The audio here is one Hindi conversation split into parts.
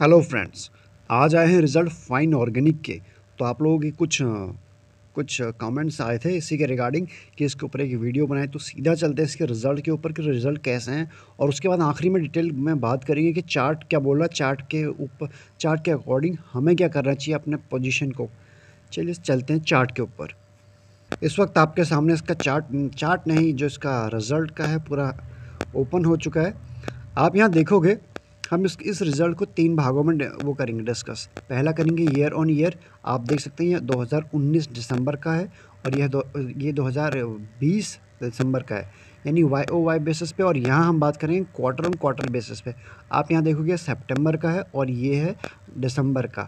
हेलो फ्रेंड्स आज आए हैं रिज़ल्ट फाइन ऑर्गेनिक के तो आप लोगों के कुछ कुछ कमेंट्स आए थे इसी के रिगार्डिंग कि इसके ऊपर एक वीडियो बनाए तो सीधा चलते हैं इसके रिज़ल्ट के ऊपर कि रिज़ल्ट कैसे हैं और उसके बाद आखिरी में डिटेल में बात करेंगे कि चार्ट क्या बोल रहा है चार्ट के ऊपर चार्ट के अकॉर्डिंग हमें क्या करना चाहिए अपने पोजिशन को चलिए चलते हैं चार्ट के ऊपर इस वक्त आपके सामने इसका चार्ट चार्ट नहीं जो इसका रिज़ल्ट का है पूरा ओपन हो चुका है आप यहाँ देखोगे हम इस इस रिज़ल्ट को तीन भागों में वो करेंगे डिस्कस पहला करेंगे ईयर ऑन ईयर आप देख सकते हैं ये 2019 दिसंबर का है और यह दो ये 2020 दिसंबर का है यानी वाई ओ वाई बेसिस पे और यहाँ हम बात करेंगे क्वार्टर ऑन क्वार्टर बेसिस पे आप यहाँ देखोगे सितंबर का है और ये है दिसंबर का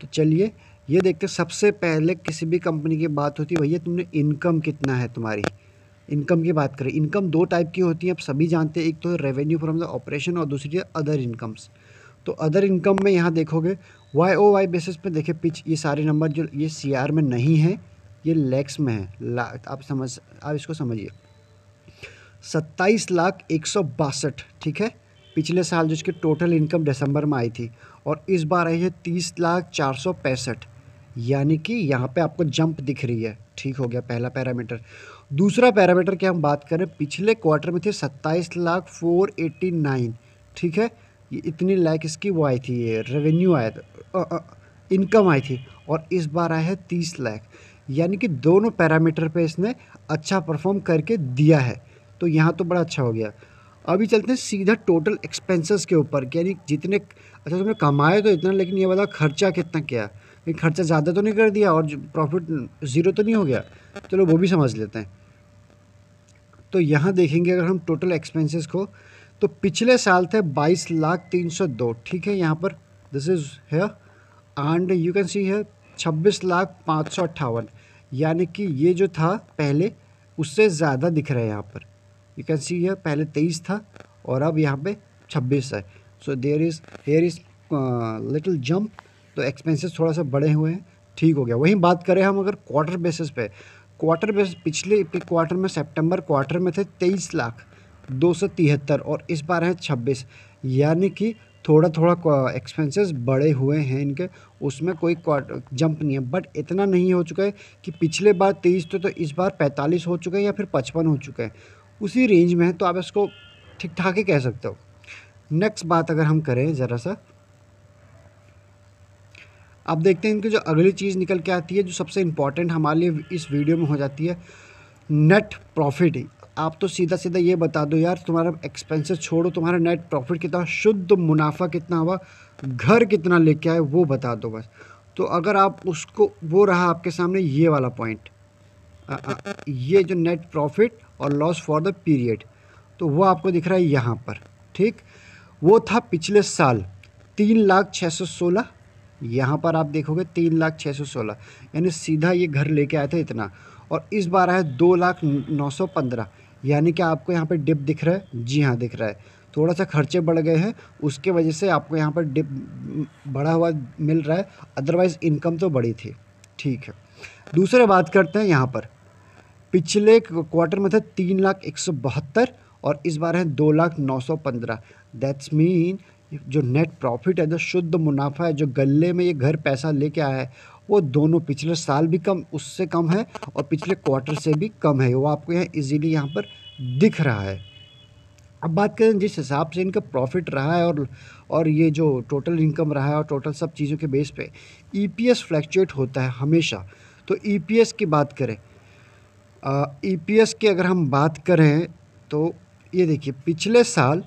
तो चलिए ये देखते सबसे पहले किसी भी कंपनी की बात होती है भैया तुमने इनकम कितना है तुम्हारी इनकम की बात करें इनकम दो टाइप की होती है आप सभी जानते हैं एक तो रेवेन्यू फ्रॉम द ऑपरेशन और दूसरी है अदर इनकम्स तो अदर इनकम में यहाँ देखोगे वाई ओ वाई बेसिस पे देखिए पिच ये सारे नंबर जो ये सी आर में नहीं है ये लैक्स में है आप समझ आप इसको समझिए सत्ताईस लाख एक सौ बासठ ठीक है पिछले साल जिसकी टोटल इनकम दिसंबर में आई थी और इस बार आई है तीस लाख चार सौ पैंसठ यानी कि यहाँ पे आपको जंप दिख रही है ठीक हो गया पहला पैरामीटर दूसरा पैरामीटर की हम बात करें पिछले क्वार्टर में थे सत्ताईस लाख फोर एट्टी नाइन ठीक है ये इतनी लाख इसकी वो आई थी ये रेवेन्यू आया था इनकम आई थी और इस बार आया है तीस लाख यानी कि दोनों पैरामीटर पे इसने अच्छा परफॉर्म करके दिया है तो यहाँ तो बड़ा अच्छा हो गया अभी चलते हैं सीधा टोटल एक्सपेंसेस के ऊपर यानी जितने अच्छा तुमने कमाए तो इतना लेकिन ये बताओ खर्चा कितना है? खर्चा ज़्यादा तो नहीं कर दिया और प्रॉफिट ज़ीरो तो नहीं हो गया चलो तो वो भी समझ लेते हैं तो यहाँ देखेंगे अगर हम टोटल एक्सपेंसेस को तो पिछले साल थे बाईस लाख तीन सौ दो ठीक है यहाँ पर दिस इज़ है एंड यू कैन सी है छब्बीस लाख पाँच सौ अट्ठावन यानी कि ये जो था पहले उससे ज़्यादा दिख रहा है यहाँ पर यू कैन सी है पहले तेईस था और अब यहाँ पे छब्बीस है so there is here is little jump तो एक्सपेंसेस थोड़ा सा बढ़े हुए हैं ठीक हो गया वहीं बात करें हम अगर क्वार्टर बेसिस पे क्वार्टर बेस पिछले क्वार्टर में सितंबर क्वार्टर में थे तेईस लाख दो सौ तिहत्तर और इस बार हैं छब्बीस यानी कि थोड़ा थोड़ा एक्सपेंसेस बढ़े हुए हैं इनके उसमें कोई जंप नहीं है बट इतना नहीं हो चुका है कि पिछले बार तेईस तो, तो इस बार पैंतालीस हो चुके हैं या फिर पचपन हो चुके हैं उसी रेंज में है तो आप इसको ठीक ठाक ही कह सकते हो नेक्स्ट बात अगर हम करें ज़रा सा अब देखते हैं इनकी जो अगली चीज़ निकल के आती है जो सबसे इम्पॉर्टेंट हमारे लिए इस वीडियो में हो जाती है नेट प्रॉफिट आप तो सीधा सीधा ये बता दो यार तुम्हारा एक्सपेंसेस छोड़ो तुम्हारा नेट प्रॉफिट कितना शुद्ध मुनाफा कितना हुआ घर कितना लेके आए वो बता दो बस तो अगर आप उसको वो रहा आपके सामने ये वाला पॉइंट ये जो नेट प्रॉफिट और लॉस फॉर द पीरियड तो वो आपको दिख रहा है यहाँ पर ठीक वो था पिछले साल तीन लाख छः सौ सोलह यहाँ पर आप देखोगे तीन लाख छः सौ सोलह यानी सीधा ये घर लेके आए थे इतना और इस बार आया दो लाख नौ सौ पंद्रह यानी कि आपको यहाँ पर डिप दिख रहा है जी हाँ दिख रहा है थोड़ा सा खर्चे बढ़ गए हैं उसके वजह से आपको यहाँ पर डिप बढ़ा हुआ मिल रहा है अदरवाइज़ इनकम तो बड़ी थी ठीक है दूसरे बात करते हैं यहाँ पर पिछले क्वार्टर में था तीन लाख एक सौ बहत्तर और इस बार है दो लाख नौ सौ पंद्रह दैट्स मीन जो नेट प्रॉफिट है जो शुद्ध मुनाफा है जो गले में ये घर पैसा लेके आया है वो दोनों पिछले साल भी कम उससे कम है और पिछले क्वार्टर से भी कम है वो आपको यहाँ इजीली यहाँ पर दिख रहा है अब बात करें जिस हिसाब से इनका प्रॉफिट रहा है और और ये जो टोटल इनकम रहा है और टोटल सब चीज़ों के बेस पे ईपीएस e फ्लैक्चुएट होता है हमेशा तो ईपीएस e की बात करें ईपीएस e की अगर हम बात करें तो ये देखिए पिछले साल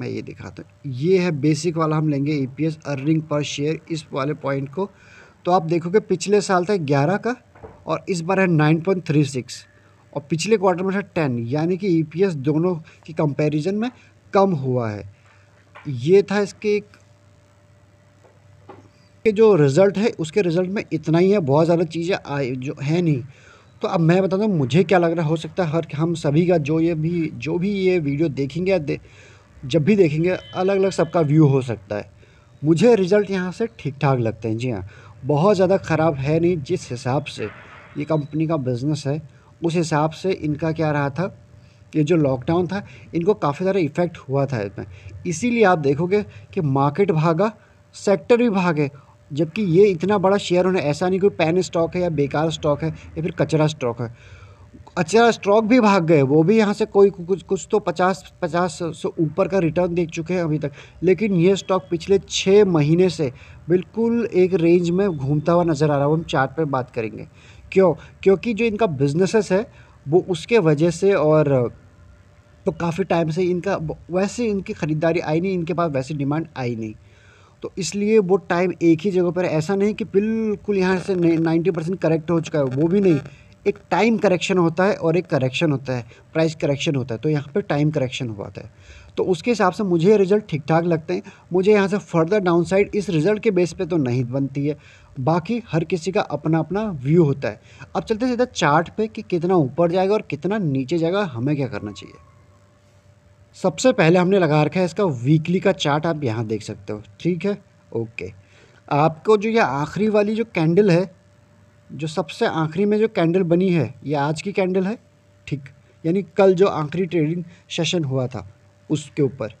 मैं ये दिखाता हूँ ये है बेसिक वाला हम लेंगे E P S earning per share इस वाले पॉइंट को तो आप देखोगे पिछले साल था ग्यारह का और इस बार है नाइन पॉइंट थ्री सिक्स और पिछले क्वार्टर में था टेन यानी कि ई e दोनों की कंपैरिजन में कम हुआ है ये था इसके के जो रिज़ल्ट है उसके रिज़ल्ट में इतना ही है बहुत ज़्यादा चीज़ें आए जो है नहीं तो अब मैं बताता हूँ मुझे क्या लग रहा हो सकता है हर हम सभी का जो ये भी जो भी ये वीडियो देखेंगे या दे, जब भी देखेंगे अलग अलग सबका व्यू हो सकता है मुझे रिज़ल्ट यहाँ से ठीक ठाक लगते हैं जी हाँ बहुत ज़्यादा ख़राब है नहीं जिस हिसाब से ये कंपनी का बिज़नेस है उस हिसाब से इनका क्या रहा था ये जो लॉकडाउन था इनको काफ़ी सारा इफ़ेक्ट हुआ था इसमें इसीलिए आप देखोगे कि मार्केट भागा सेक्टर भी भागे जबकि ये इतना बड़ा शेयर होना ऐसा नहीं कोई पैन स्टॉक है या बेकार स्टॉक है या फिर कचरा स्टॉक है अच्छा स्टॉक भी भाग गए वो भी यहाँ से कोई कुछ कुछ तो पचास पचास से ऊपर का रिटर्न देख चुके हैं अभी तक लेकिन ये स्टॉक पिछले छः महीने से बिल्कुल एक रेंज में घूमता हुआ नज़र आ रहा है हम चार्ट पे बात करेंगे क्यों क्योंकि जो इनका बिजनेसेस है वो उसके वजह से और तो काफ़ी टाइम से इनका वैसे इनकी ख़रीदारी आई नहीं इनके पास वैसे डिमांड आई नहीं तो इसलिए वो टाइम एक ही जगह पर ऐसा नहीं कि बिल्कुल यहाँ से नाइन्टी परसेंट करेक्ट हो चुका है वो भी नहीं एक टाइम करेक्शन होता है और एक करेक्शन होता है प्राइस करेक्शन होता है तो यहाँ पर टाइम करेक्शन हुआ था तो उसके हिसाब से मुझे रिज़ल्ट ठीक ठाक लगते हैं मुझे यहाँ से फर्दर डाउनसाइड इस रिज़ल्ट के बेस पे तो नहीं बनती है बाकी हर किसी का अपना अपना व्यू होता है अब चलते सीधा चार्ट पे कि कितना ऊपर जाएगा और कितना नीचे जाएगा हमें क्या करना चाहिए सबसे पहले हमने लगा रखा है इसका वीकली का चार्ट आप यहाँ देख सकते हो ठीक है ओके आपको जो ये आखिरी वाली जो कैंडल है जो सबसे आखिरी में जो कैंडल बनी है ये आज की कैंडल है ठीक यानी कल जो आखिरी ट्रेडिंग सेशन हुआ था उसके ऊपर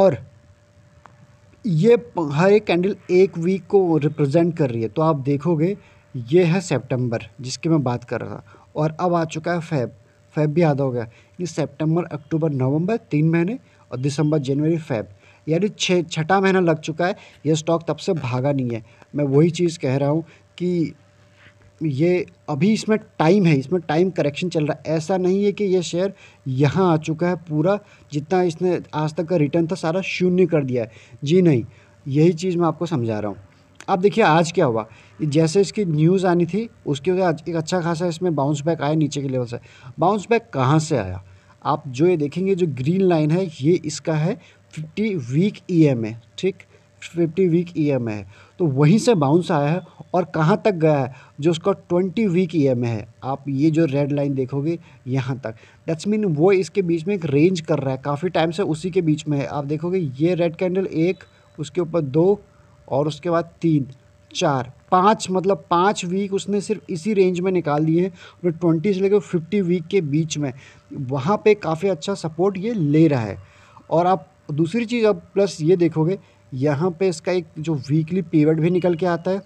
और ये हर एक कैंडल एक वीक को रिप्रेजेंट कर रही है तो आप देखोगे ये है सितंबर जिसकी मैं बात कर रहा था और अब आ चुका है फैब फैब भी आधा हो गया ये सितंबर अक्टूबर नवंबर तीन महीने और दिसंबर जनवरी फैब यानी छः छठा महीना लग चुका है ये स्टॉक तब से भागा नहीं है मैं वही चीज़ कह रहा हूँ कि ये अभी इसमें टाइम है इसमें टाइम करेक्शन चल रहा है ऐसा नहीं है कि ये शेयर यहाँ आ चुका है पूरा जितना इसने आज तक का रिटर्न था सारा शून्य कर दिया है जी नहीं यही चीज़ मैं आपको समझा रहा हूँ अब देखिए आज क्या हुआ जैसे इसकी न्यूज़ आनी थी उसके बाद एक अच्छा खासा इसमें बाउंस बैक आया नीचे के लेवल से बाउंस बैक कहाँ से आया आप जो ये देखेंगे जो ग्रीन लाइन है ये इसका है fifty week E M A ठीक फिफ्टी वीक ई एम है तो वहीं से बाउंस आया है और कहाँ तक गया है जो उसका ट्वेंटी वीक ई एम है आप ये जो रेड लाइन देखोगे यहाँ तक दैट्स मीन वो इसके बीच में एक रेंज कर रहा है काफ़ी टाइम से उसी के बीच में है आप देखोगे ये रेड कैंडल एक उसके ऊपर दो और उसके बाद तीन चार पाँच मतलब पाँच वीक उसने सिर्फ इसी रेंज में निकाल दिए हैं और ट्वेंटी से लेकर फिफ्टी वीक के बीच में वहाँ पे काफ़ी अच्छा सपोर्ट ये ले रहा है और आप दूसरी चीज़ अब प्लस ये देखोगे यहाँ पे इसका एक जो वीकली पेवर्ट भी निकल के आता है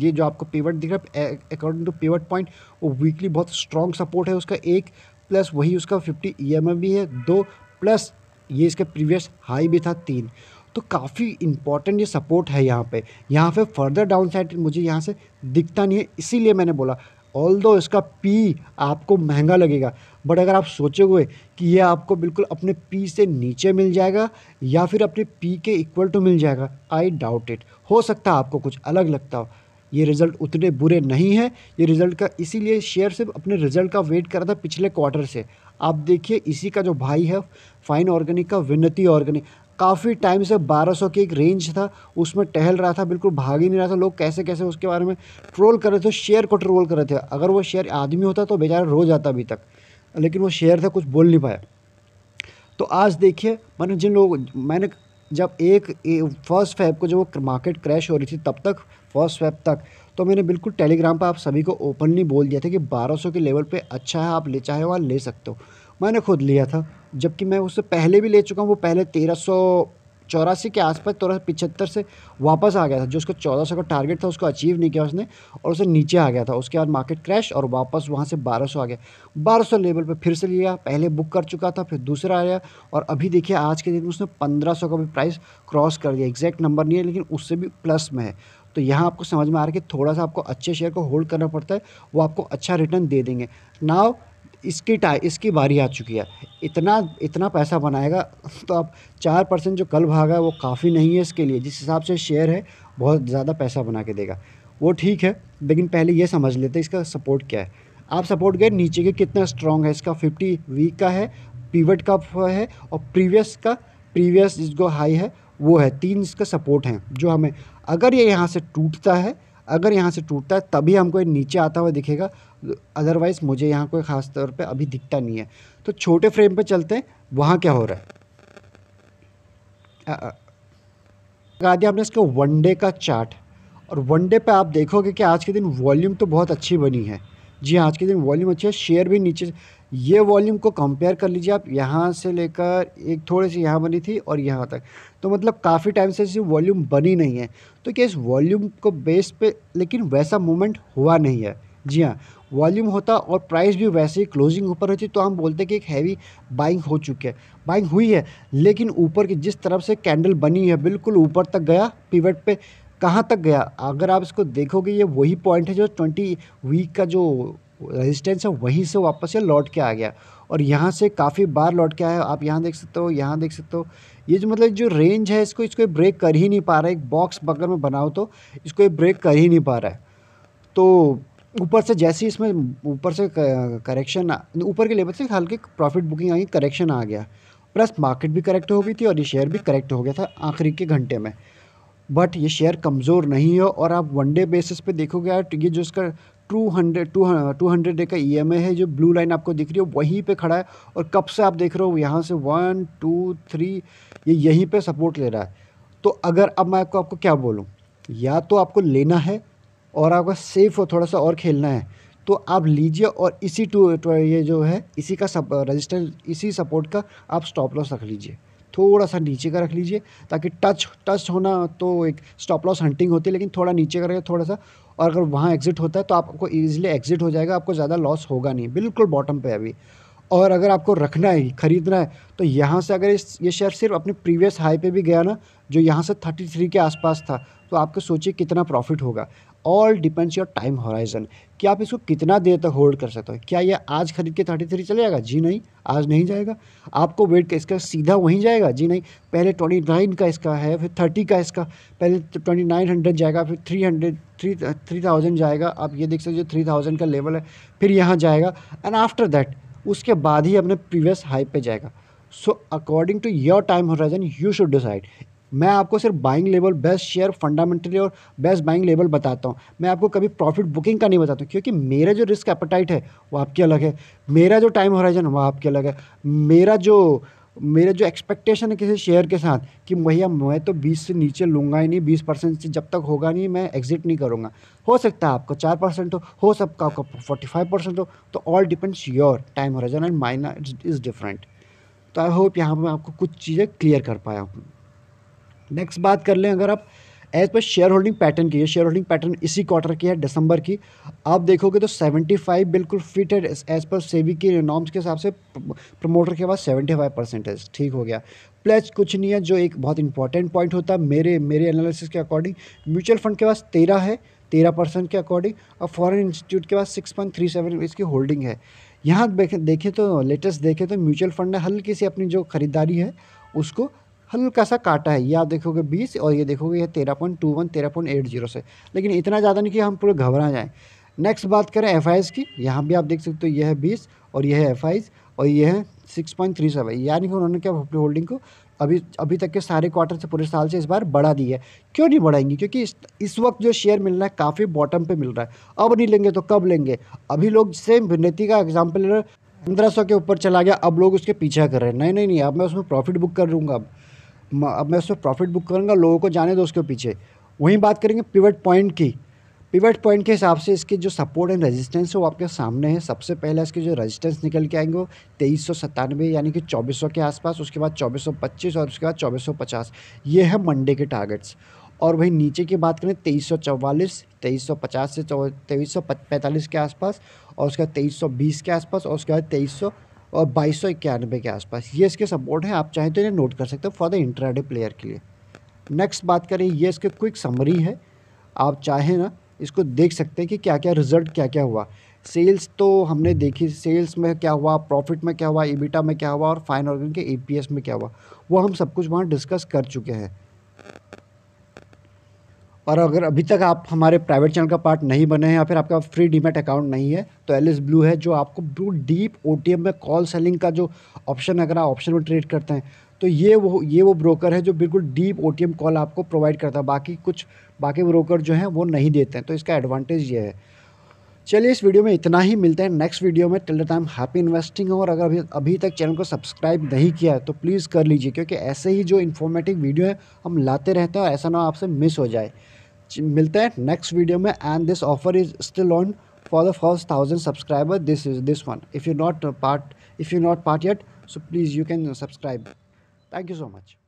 ये जो आपको पेवर्ट दिख रहा है अकॉर्डिंग टू पेवर्ट पॉइंट वो वीकली बहुत स्ट्रॉन्ग सपोर्ट है उसका एक प्लस वही उसका फिफ्टी ई e भी है दो प्लस ये इसका प्रीवियस हाई भी था तीन तो काफ़ी इंपॉर्टेंट ये सपोर्ट है यहाँ पे यहाँ पे फर्दर डाउन साइड मुझे यहाँ से दिखता नहीं है इसीलिए मैंने बोला ऑल दो इसका पी आपको महंगा लगेगा बट अगर आप सोचोगे कि ये आपको बिल्कुल अपने पी से नीचे मिल जाएगा या फिर अपने पी के इक्वल टू मिल जाएगा आई डाउट इट हो सकता है आपको कुछ अलग लगता हो ये रिज़ल्ट उतने बुरे नहीं हैं ये रिज़ल्ट का इसीलिए शेयर सिर्फ अपने रिज़ल्ट का वेट कर रहा था पिछले क्वार्टर से आप देखिए इसी का जो भाई है फाइन ऑर्गेनिक का विनती ऑर्गेनिक काफ़ी टाइम से 1200 की एक रेंज था उसमें टहल रहा था बिल्कुल भाग ही नहीं रहा था लोग कैसे कैसे उसके बारे में ट्रोल कर रहे थे शेयर को ट्रोल कर रहे थे अगर वो शेयर आदमी होता तो बेचारा रो जाता अभी तक लेकिन वो शेयर था कुछ बोल नहीं पाया तो आज देखिए मैंने जिन लोग मैंने जब एक फर्स्ट फैब को जब वो मार्केट क्रैश हो रही थी तब तक फर्स्ट फैब तक तो मैंने बिल्कुल टेलीग्राम पर आप सभी को ओपनली बोल दिया था कि 1200 के लेवल पे अच्छा है आप ले चाहे वहाँ ले सकते हो मैंने खुद लिया था जबकि मैं उससे पहले भी ले चुका हूँ वो पहले तेरह चौरासी के आसपास चौरासी तो पिछहत्तर से वापस आ गया था जो उसका चौदह सौ का टारगेट था उसको अचीव नहीं किया उसने और उसे नीचे आ गया था उसके बाद मार्केट क्रैश और वापस वहाँ से बारह सौ आ गया बारह सौ लेवल पर फिर से लिया पहले बुक कर चुका था फिर दूसरा आया और अभी देखिए आज के दिन उसने पंद्रह सौ का भी प्राइस क्रॉस कर दिया एग्जैक्ट नंबर नहीं है लेकिन उससे भी प्लस में है तो यहाँ आपको समझ में आ रहा है कि थोड़ा सा आपको अच्छे शेयर को होल्ड करना पड़ता है वो आपको अच्छा रिटर्न दे देंगे नाव इसकी टा इसकी बारी आ चुकी है इतना इतना पैसा बनाएगा तो आप चार परसेंट जो कल भागा है वो काफ़ी नहीं है इसके लिए जिस हिसाब से शेयर है बहुत ज़्यादा पैसा बना के देगा वो ठीक है लेकिन पहले ये समझ लेते हैं इसका सपोर्ट क्या है आप सपोर्ट गए नीचे के कितना स्ट्रॉन्ग है इसका फिफ्टी वीक का है पीवट का है और प्रीवियस का प्रीवियस जिसको हाई है वो है तीन इसका सपोर्ट हैं जो हमें अगर ये यहाँ से टूटता है अगर यहाँ से टूटता है तभी हमको नीचे आता हुआ दिखेगा अदरवाइज़ मुझे यहाँ कोई ख़ास तौर पे अभी दिखता नहीं है तो छोटे फ्रेम पे चलते हैं वहाँ क्या हो रहा है लगा दिया हमने इसका वन डे का चार्ट और वन डे पर आप देखोगे कि आज के दिन वॉल्यूम तो बहुत अच्छी बनी है जी हाँ, आज के दिन वॉल्यूम अच्छी है शेयर भी नीचे ये वॉल्यूम को कंपेयर कर लीजिए आप यहाँ से लेकर एक थोड़े से यहाँ बनी थी और यहाँ तक तो मतलब काफ़ी टाइम से इसकी वॉल्यूम बनी नहीं है तो क्या इस वॉल्यूम को बेस पे लेकिन वैसा मूवमेंट हुआ नहीं है जी हाँ वॉल्यूम होता और प्राइस भी वैसे ही क्लोजिंग ऊपर होती तो हम बोलते कि एक हैवी बाइंग हो चुकी है बाइंग हुई है लेकिन ऊपर की जिस तरफ से कैंडल बनी है बिल्कुल ऊपर तक गया पिवट पे कहाँ तक गया अगर आप इसको देखोगे ये वही पॉइंट है जो ट्वेंटी वीक का जो रेजिस्टेंस है वहीं से वापस ये लौट के आ गया और यहाँ से काफ़ी बार लौट के आया आप यहाँ देख सकते हो यहाँ देख सकते हो ये जो मतलब जो रेंज है इसको इसको ब्रेक कर ही नहीं पा रहा है एक बॉक्स बगल में बनाओ तो इसको ये ब्रेक कर ही नहीं पा रहा है तो ऊपर से जैसे ही इसमें ऊपर से करेक्शन ऊपर के लेवल से हल्के प्रॉफिट बुकिंग आई करेक्शन आ गया प्लस मार्केट भी करेक्ट हो गई थी और ये शेयर भी करेक्ट हो गया था आखिरी के घंटे में बट ये शेयर कमज़ोर नहीं है और आप वनडे बेसिस पे देखोगे यार तो ये जो इसका two hundred two two hundred day का ई e है जो ब्लू लाइन आपको दिख रही है वहीं पे खड़ा है और कब से आप देख रहे हो यहाँ से वन टू थ्री ये यहीं पे सपोर्ट ले रहा है तो अगर अब मैं आपको आपको क्या बोलूँ या तो आपको लेना है और आपका सेफ हो थोड़ा सा और खेलना है तो आप लीजिए और इसी टू तो ये जो है इसी का सब इसी सपोर्ट का आप स्टॉप लॉस रख लीजिए थोड़ा सा नीचे का रख लीजिए ताकि टच टच होना तो एक स्टॉप लॉस हंटिंग होती है लेकिन थोड़ा नीचे का रहेगा थोड़ा सा और अगर वहाँ एग्ज़िट होता है तो आपको ईजिली एग्ज़िट हो जाएगा आपको ज़्यादा लॉस होगा नहीं बिल्कुल बॉटम पे अभी और अगर आपको रखना है ख़रीदना है तो यहाँ से अगर इस ये शेयर सिर्फ अपने प्रीवियस हाई पे भी गया ना जो यहाँ से 33 के आसपास था तो आपको सोचिए कितना प्रॉफिट होगा all depends your time horizon कि आप इसको कितना देर तक होल्ड कर सकते हो क्या ये आज खरीद के थर्टी थ्री चले जाएगा जी नहीं आज नहीं जाएगा आपको वेट इसका सीधा वहीं जाएगा जी नहीं पहले ट्वेंटी नाइन का इसका है फिर थर्टी का इसका पहले ट्वेंटी नाइन हंड्रेड जाएगा फिर three hundred three three thousand जाएगा आप ये देख सकते हो थ्री थाउजेंड का लेवल है फिर यहाँ जाएगा एंड आफ्टर दैट उसके बाद ही अपने प्रीवियस हाई पे जाएगा so according to your time horizon you should decide मैं आपको सिर्फ buying level best share fundamentally और बेस्ट बाइंग लेवल बताता हूँ मैं आपको कभी प्रॉफिट बुकिंग का नहीं बताता हूँ क्योंकि मेरा जो रिस्क एपेटाइट है वो आपके अलग है मेरा जो टाइम होराइजन है वो आपके अलग है मेरा जो मेरा जो एक्सपेक्टेशन है किसी शेयर के साथ कि भैया मैं तो 20 से नीचे लूँगा ही नहीं 20 परसेंट से जब तक होगा नहीं मैं एग्जिट नहीं करूँगा हो सकता है आपको चार परसेंट हो हो सकता आपका फोर्टी फाइव परसेंट हो तो all depends your time horizon and mine is different तो आई होप यहाँ पर आपको कुछ चीज़ें क्लियर कर पाया हूँ नेक्स्ट बात कर लें अगर आप as per share holding pattern की है शेयर होल्डिंग पैटर्न इसी क्वार्टर की है दिसंबर की आप देखोगे तो 75 बिल्कुल फिट है एज पर सेबी की नॉर्म्स के हिसाब से प्रमोटर के पास 75 परसेंटेज ठीक हो गया प्लस कुछ नहीं है जो एक बहुत इंपॉर्टेंट पॉइंट होता है मेरे मेरे एनालिसिस के अकॉर्डिंग म्यूचुअल फंड के पास तेरह है तेरह परसेंट के अकॉर्डिंग और फॉरेन इंस्टीट्यूट के पास सिक्स पॉइंट थ्री सेवन इसकी होल्डिंग है यहाँ देखें देखें तो लेटेस्ट देखें तो म्यूचुअल फंड ने हल्की सी अपनी जो खरीदारी है उसको हल्का सा काटा है ये आप देखोगे बीस और ये देखोगे ये तेरह पॉइंट टू वन तेरह पॉइंट एट जीरो से लेकिन इतना ज़्यादा नहीं कि हम पूरे घबरा जाएँ नेक्स्ट बात करें एफ की यहाँ भी आप देख सकते हो ये है बीस और यह है एफ और यह है सिक्स पॉइंट थ्री सेवन यानी कि उन्होंने क्या अपनी होल्डिंग को अभी अभी तक के सारे क्वार्टर से पूरे साल से इस बार बढ़ा दी है क्यों नहीं बढ़ाएंगे क्योंकि इस इस वक्त जो शेयर मिल रहा है काफ़ी बॉटम पे मिल रहा है अब नहीं लेंगे तो कब लेंगे अभी लोग सेम भिन्नति का एग्जाम्पल पंद्रह सौ के ऊपर चला गया अब लोग उसके पीछा कर रहे हैं नहीं नहीं नहीं अब मैं उसमें प्रॉफिट बुक कर लूँगा अब अब मैं उस पर प्रॉफिट बुक करूँगा लोगों को जाने दो उसके पीछे वहीं बात करेंगे पिवट पॉइंट की पिवट पॉइंट के हिसाब से इसके जो सपोर्ट एंड रेजिस्टेंस है वो आपके सामने है सबसे पहले इसके जो रेजिस्टेंस निकल के आएंगे वो तेईस सौ सत्तानवे यानी कि चौबीस सौ के आसपास उसके बाद चौबीस सौ पच्चीस और उसके बाद चौबीस सौ पचास ये है मंडे के टारगेट्स और वहीं नीचे की बात करें तेईस सौ चौवालीस तेईस सौ पचास से तेईस सौ पैंतालीस के आसपास और उसके बाद तेईस सौ बीस के आसपास और उसके बाद तेईस सौ और बाईस सौ इक्यानवे के आसपास ये इसके सपोर्ट हैं आप चाहें तो इन्हें नोट कर सकते हो फॉर द इंट्राडे प्लेयर के लिए नेक्स्ट बात करें ये इसके क्विक समरी है आप चाहें ना इसको देख सकते हैं कि क्या क्या रिजल्ट क्या क्या हुआ सेल्स तो हमने देखी सेल्स में क्या हुआ प्रॉफिट में क्या हुआ ईबीटा में क्या हुआ और फाइन ऑर्गन के ए में क्या हुआ वो हम सब कुछ वहाँ डिस्कस कर चुके हैं और अगर अभी तक आप हमारे प्राइवेट चैनल का पार्ट नहीं बने हैं या फिर आपका फ्री डीमेट अकाउंट नहीं है तो एल एस ब्लू है जो आपको ब्लू डीप ओ में कॉल सेलिंग का जो ऑप्शन अगर आप ऑप्शन में ट्रेड करते हैं तो ये वो ये वो ब्रोकर है जो बिल्कुल डीप ओ कॉल आपको प्रोवाइड करता है बाकी कुछ बाकी ब्रोकर जो हैं वो नहीं देते हैं तो इसका एडवांटेज ये है चलिए इस वीडियो में इतना ही मिलते हैं नेक्स्ट वीडियो में till the time happy investing और अगर अभी अभी तक चैनल को सब्सक्राइब नहीं किया है तो प्लीज़ कर लीजिए क्योंकि ऐसे ही जो इन्फॉर्मेटिव वीडियो है हम लाते रहते हैं और ऐसा ना आपसे मिस हो जाए मिलते हैं नेक्स्ट वीडियो में and this offer is still on for the first thousand subscriber this is this one if you not part if you not part yet so please you can subscribe thank you so much